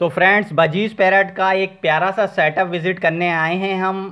तो friends budgies parrot का एक प्यारा सा सेटअप विज़िट करने आए हैं हम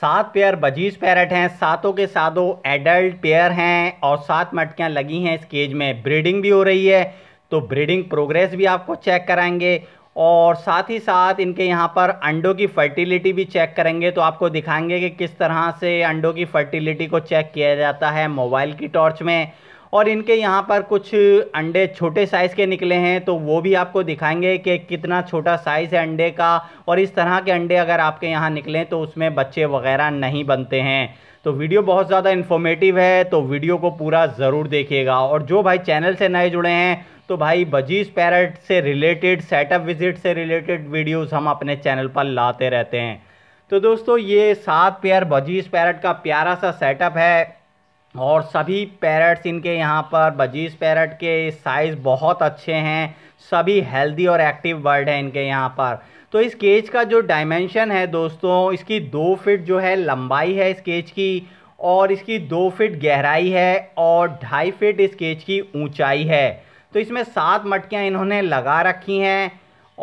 सात पेयर बजीज पैरट हैं सातों के सातों एडल्ट पेयर हैं और सात मटकियाँ लगी हैं इस केज में ब्रीडिंग भी हो रही है तो ब्रीडिंग प्रोग्रेस भी आपको चेक कराएंगे और साथ ही साथ इनके यहाँ पर अंडों की फर्टिलिटी भी चेक करेंगे तो आपको दिखाएंगे कि किस तरह से अंडों की फर्टिलिटी को चेक किया जाता है मोबाइल की टॉर्च में और इनके यहाँ पर कुछ अंडे छोटे साइज़ के निकले हैं तो वो भी आपको दिखाएंगे कि कितना छोटा साइज़ है अंडे का और इस तरह के अंडे अगर आपके यहाँ निकलें तो उसमें बच्चे वगैरह नहीं बनते हैं तो वीडियो बहुत ज़्यादा इन्फॉर्मेटिव है तो वीडियो को पूरा ज़रूर देखिएगा और जो भाई चैनल से नए जुड़े हैं तो भाई बजीज पैरट से रिलेटेड सेटअप विजिट से रिलेटेड वीडियोस हम अपने चैनल पर लाते रहते हैं तो दोस्तों ये सात पेयर बजीज पैरट का प्यारा सा सेटअप है और सभी पैरट्स इनके यहाँ पर बजीज पैरट के साइज़ बहुत अच्छे हैं सभी हेल्दी और एक्टिव बर्ड हैं इनके यहाँ पर तो इस केज का जो डायमेंशन है दोस्तों इसकी दो फिट जो है लंबाई है इस केज की और इसकी दो फिट गहराई है और ढाई फिट इस केज की ऊंचाई है तो इसमें सात मटकियाँ इन्होंने लगा रखी हैं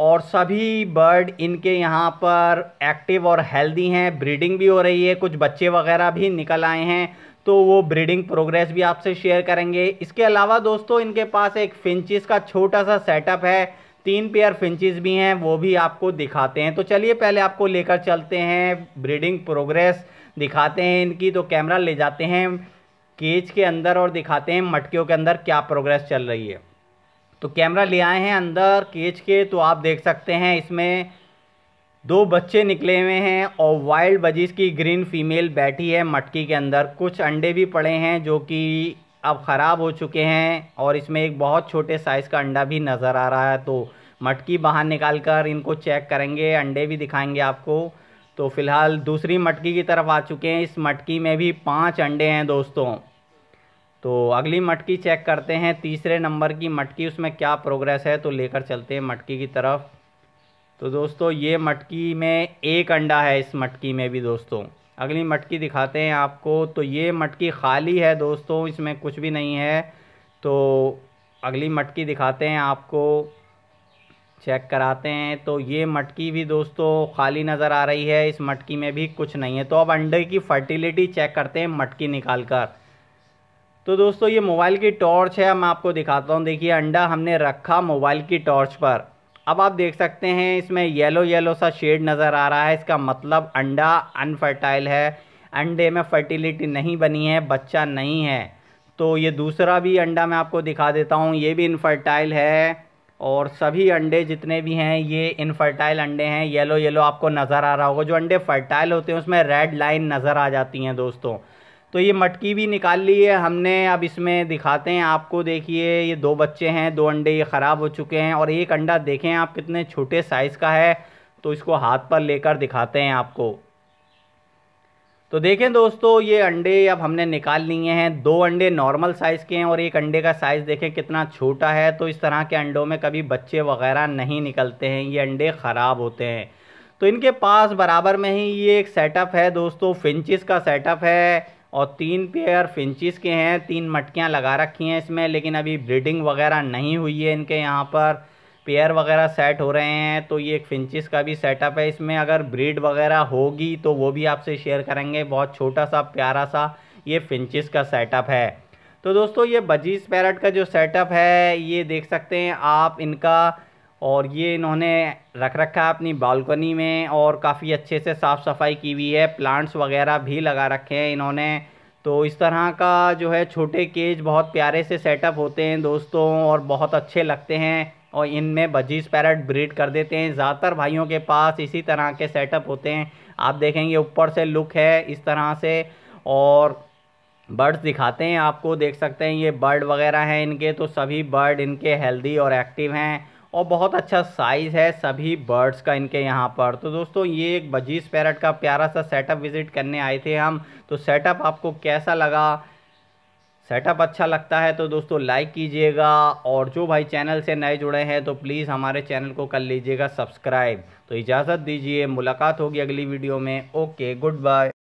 और सभी बर्ड इनके यहाँ पर एक्टिव और हेल्दी हैं ब्रीडिंग भी हो रही है कुछ बच्चे वगैरह भी निकल आए हैं तो वो ब्रीडिंग प्रोग्रेस भी आपसे शेयर करेंगे इसके अलावा दोस्तों इनके पास एक फिंचिस का छोटा सा सेटअप है तीन पेयर फिंचिस भी हैं वो भी आपको दिखाते हैं तो चलिए पहले आपको लेकर चलते हैं ब्रीडिंग प्रोग्रेस दिखाते हैं इनकी तो कैमरा ले जाते हैं केज के अंदर और दिखाते हैं मटकियों के अंदर क्या प्रोग्रेस चल रही है तो कैमरा ले आए हैं अंदर केज के तो आप देख सकते हैं इसमें दो बच्चे निकले हुए हैं और वाइल्ड बजीज की ग्रीन फीमेल बैठी है मटकी के अंदर कुछ अंडे भी पड़े हैं जो कि अब ख़राब हो चुके हैं और इसमें एक बहुत छोटे साइज़ का अंडा भी नज़र आ रहा है तो मटकी बाहर निकाल कर इनको चेक करेंगे अंडे भी दिखाएंगे आपको तो फिलहाल दूसरी मटकी की तरफ आ चुके हैं इस मटकी में भी पाँच अंडे हैं दोस्तों तो अगली मटकी चेक करते हैं तीसरे नंबर की मटकी उसमें क्या प्रोग्रेस है तो लेकर चलते हैं मटकी की तरफ तो दोस्तों ये मटकी में एक अंडा है इस मटकी में भी दोस्तों अगली मटकी दिखाते हैं आपको तो ये मटकी खाली है दोस्तों इसमें कुछ भी नहीं है तो अगली मटकी दिखाते हैं आपको चेक कराते हैं तो ये मटकी भी दोस्तों खाली नज़र आ रही है इस मटकी में भी कुछ नहीं है तो अब अंडे की फर्टिलिटी चेक करते हैं मटकी निकाल कर तो दोस्तों ये मोबाइल की टॉर्च है मैं आपको दिखाता हूँ देखिए अंडा हमने रखा मोबाइल की टॉर्च पर अब आप देख सकते हैं इसमें येलो येलो सा शेड नज़र आ रहा है इसका मतलब अंडा अनफर्टाइल है अंडे में फर्टिलिटी नहीं बनी है बच्चा नहीं है तो ये दूसरा भी अंडा मैं आपको दिखा देता हूँ ये भी इनफर्टाइल है और सभी अंडे जितने भी हैं ये इनफर्टाइल अंडे हैं येलो येलो आपको नज़र आ रहा होगा जो अंडे फर्टाइल होते हैं उसमें रेड लाइन नज़र आ जाती हैं दोस्तों तो ये मटकी भी निकाल ली है हमने अब इसमें दिखाते हैं आपको देखिए ये दो बच्चे हैं दो अंडे ये ख़राब हो चुके हैं और एक अंडा देखें आप कितने छोटे साइज़ का है तो इसको हाथ पर लेकर दिखाते हैं आपको तो देखें दोस्तों ये अंडे अब हमने निकाल लिए हैं दो अंडे नॉर्मल साइज़ के हैं और एक अंडे का साइज़ देखें कितना छोटा है तो इस तरह के अंडों में कभी बच्चे वगैरह नहीं निकलते हैं ये अंडे ख़राब होते हैं तो इनके पास बराबर में ही ये एक सेटअप है दोस्तों फिंचिस का सेटअप है और तीन पेयर फिंचिस के हैं तीन मटकियाँ लगा रखी हैं इसमें लेकिन अभी ब्रीडिंग वगैरह नहीं हुई है इनके यहाँ पर पेयर वगैरह सेट हो रहे हैं तो ये एक फिंचिस का भी सेटअप है इसमें अगर ब्रीड वगैरह होगी तो वो भी आपसे शेयर करेंगे बहुत छोटा सा प्यारा सा ये फिंचिस का सेटअप है तो दोस्तों ये बजीज पैरट का जो सेटअप है ये देख सकते हैं आप इनका और ये इन्होंने रख रखा है अपनी बालकनी में और काफ़ी अच्छे से साफ़ सफाई की हुई है प्लांट्स वगैरह भी लगा रखे हैं इन्होंने तो इस तरह का जो है छोटे केज बहुत प्यारे से सेटअप होते हैं दोस्तों और बहुत अच्छे लगते हैं और इनमें बजीज पैरट ब्रीड कर देते हैं ज़्यादातर भाइयों के पास इसी तरह के सेटअप होते हैं आप देखेंगे ऊपर से लुक है इस तरह से और बर्ड्स दिखाते हैं आपको देख सकते हैं ये बर्ड वगैरह हैं इनके तो सभी बर्ड इनके हेल्दी और एक्टिव हैं और बहुत अच्छा साइज़ है सभी बर्ड्स का इनके यहाँ पर तो दोस्तों ये एक बजीज पैरट का प्यारा सा सेटअप विज़िट करने आए थे हम तो सेटअप आपको कैसा लगा सेटअप अच्छा लगता है तो दोस्तों लाइक कीजिएगा और जो भाई चैनल से नए जुड़े हैं तो प्लीज़ हमारे चैनल को कर लीजिएगा सब्सक्राइब तो इजाज़त दीजिए मुलाकात होगी अगली वीडियो में ओके गुड बाय